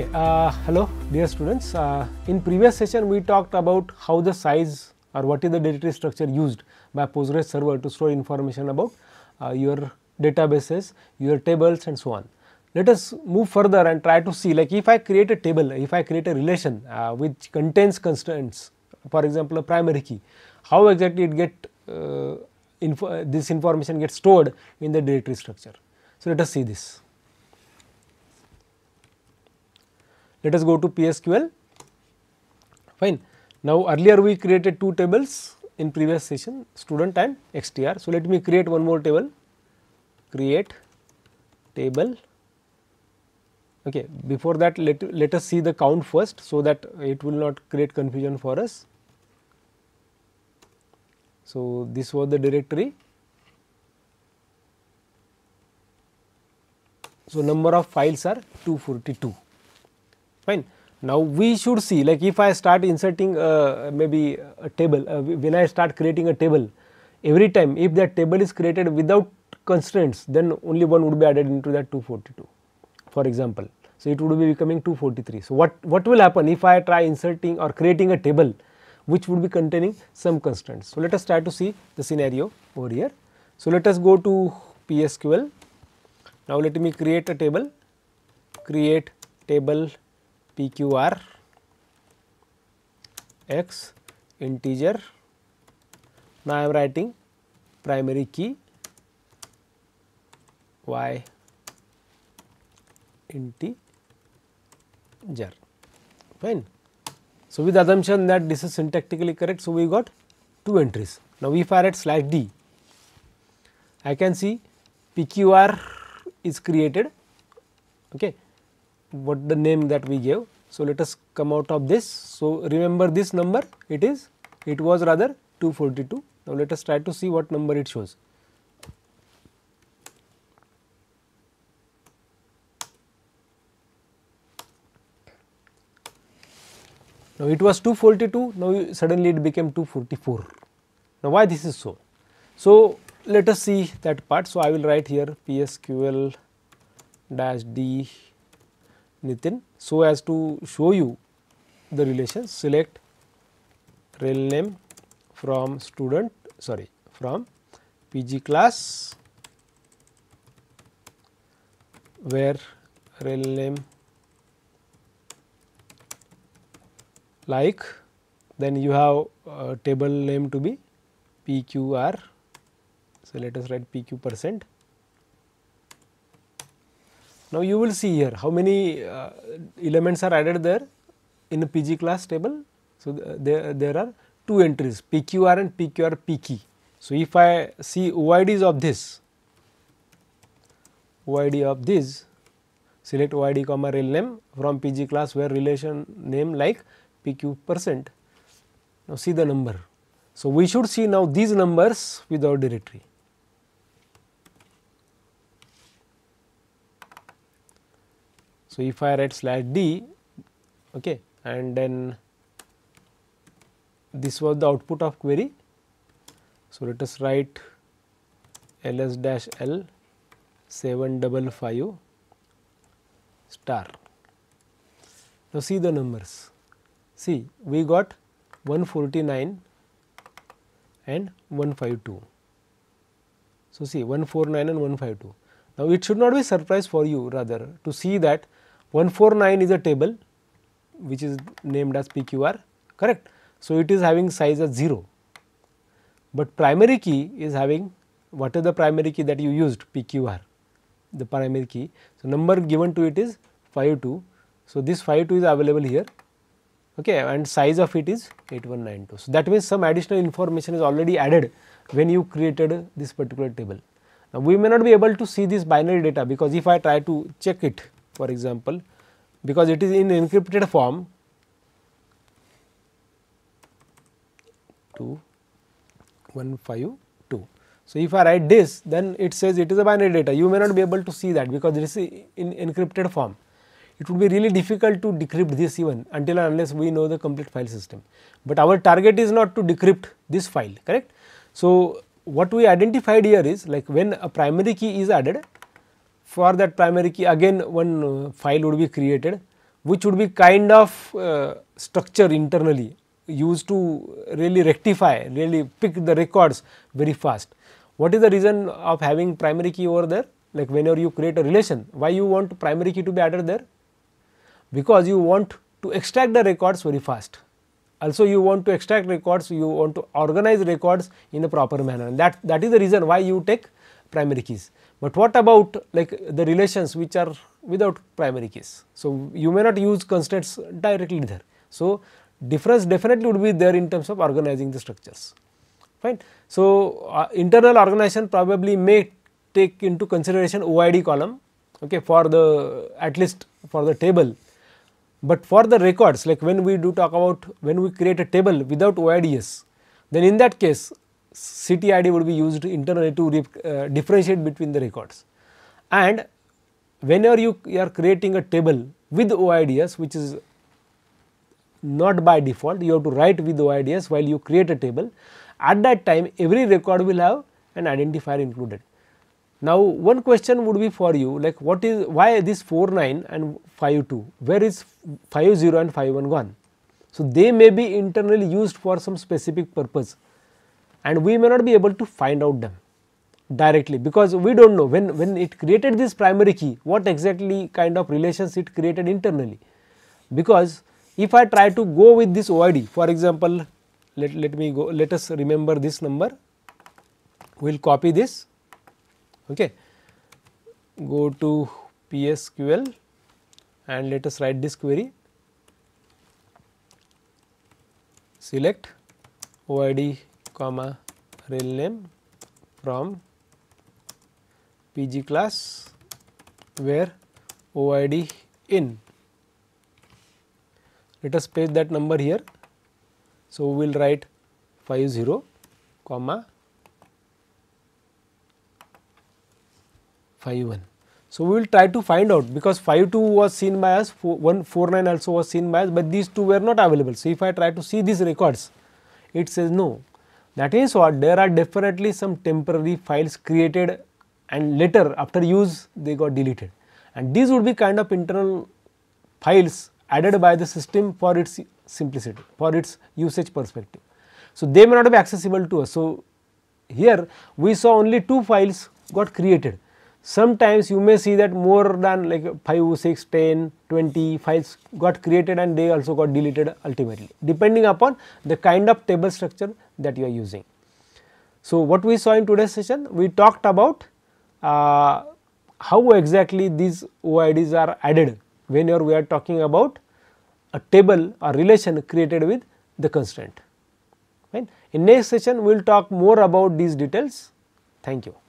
Okay, uh, hello dear students. Uh, in previous session we talked about how the size or what is the directory structure used by Postgres server to store information about uh, your databases, your tables and so on. Let us move further and try to see like if I create a table, if I create a relation uh, which contains constraints, for example a primary key, how exactly it get uh, info, this information gets stored in the directory structure. So, let us see this. Let us go to PSQL. Fine. Now, earlier we created two tables in previous session student and XTR. So, let me create one more table create table okay before that let let us see the count first so that it will not create confusion for us so this was the directory so number of files are 242 fine. Now, we should see like if I start inserting uh, maybe a table, uh, when I start creating a table, every time if that table is created without constraints, then only one would be added into that 242 for example. So, it would be becoming 243. So, what, what will happen if I try inserting or creating a table which would be containing some constraints. So, let us try to see the scenario over here. So, let us go to PSQL. Now, let me create a table, create table PQR x integer. Now, I am writing primary key y integer fine. So, with assumption that this is syntactically correct, so we got two entries. Now, if I write slash d, I can see PQR is created okay what the name that we gave. So, let us come out of this. So, remember this number it is it was rather 242. Now, let us try to see what number it shows. Now, it was 242 now suddenly it became 244. Now, why this is so? So, let us see that part. So, I will write here PSQL dash D Nitin. So, as to show you the relation select rel name from student sorry from PG class where rel name like then you have uh, table name to be PQR. So, let us write PQ percent now, you will see here how many uh, elements are added there in the PG class table. So, th uh, there, there are two entries PQR and PQR PQ. So, if I see OIDs of this, OID of this, select OID comma rel name from PG class where relation name like PQ percent. Now, see the number. So, we should see now these numbers with our directory. So, if I write slash d okay, and then this was the output of query. So, let us write ls dash l 755 star. Now, see the numbers. See, we got 149 and 152. So, see 149 and 152. Now, it should not be surprise for you rather to see that 149 is a table which is named as PQR correct. So, it is having size as 0, but primary key is having what is the primary key that you used PQR the primary key. So, number given to it is 52. So, this 52 is available here okay, and size of it is 8192. So, that means some additional information is already added when you created this particular table. Now, we may not be able to see this binary data because if I try to check it for example, because it is in encrypted form to 152. So, if I write this then it says it is a binary data you may not be able to see that because it is in encrypted form. It would be really difficult to decrypt this even until and unless we know the complete file system, but our target is not to decrypt this file correct. So, what we identified here is like when a primary key is added for that primary key again one uh, file would be created which would be kind of uh, structure internally used to really rectify really pick the records very fast. What is the reason of having primary key over there like whenever you create a relation why you want primary key to be added there because you want to extract the records very fast also you want to extract records, you want to organize records in a proper manner and that, that is the reason why you take primary keys. But what about like the relations which are without primary keys? So, you may not use constraints directly there. So, difference definitely would be there in terms of organizing the structures fine. So, uh, internal organization probably may take into consideration OID column okay, for the at least for the table but for the records like when we do talk about when we create a table without OIDs, then in that case CTID would be used internally to uh, differentiate between the records. And whenever you, you, are creating a table with OIDs which is not by default you have to write with OIDs while you create a table at that time every record will have an identifier included. Now, one question would be for you like what is why this 49 and 52 where is 50 and 511. So, they may be internally used for some specific purpose and we may not be able to find out them directly because we do not know when, when it created this primary key what exactly kind of relations it created internally. Because if I try to go with this OID for example, let, let me go let us remember this number we will copy this okay. Go to PSQL and let us write this query. Select OID comma rel name from PG class where OID in. Let us paste that number here. So, we will write 50 comma phi 1. So, we will try to find out because phi 2 was seen by us, 149 also was seen by us, but these two were not available. So, if I try to see these records, it says no. That is what there are definitely some temporary files created and later after use they got deleted and these would be kind of internal files added by the system for its simplicity, for its usage perspective. So, they may not be accessible to us. So, here we saw only two files got created sometimes you may see that more than like 5, 6, 10, 20 files got created and they also got deleted ultimately depending upon the kind of table structure that you are using. So, what we saw in today's session we talked about uh, how exactly these OIDs are added whenever we are talking about a table or relation created with the constraint. Right. In next session we will talk more about these details. Thank you.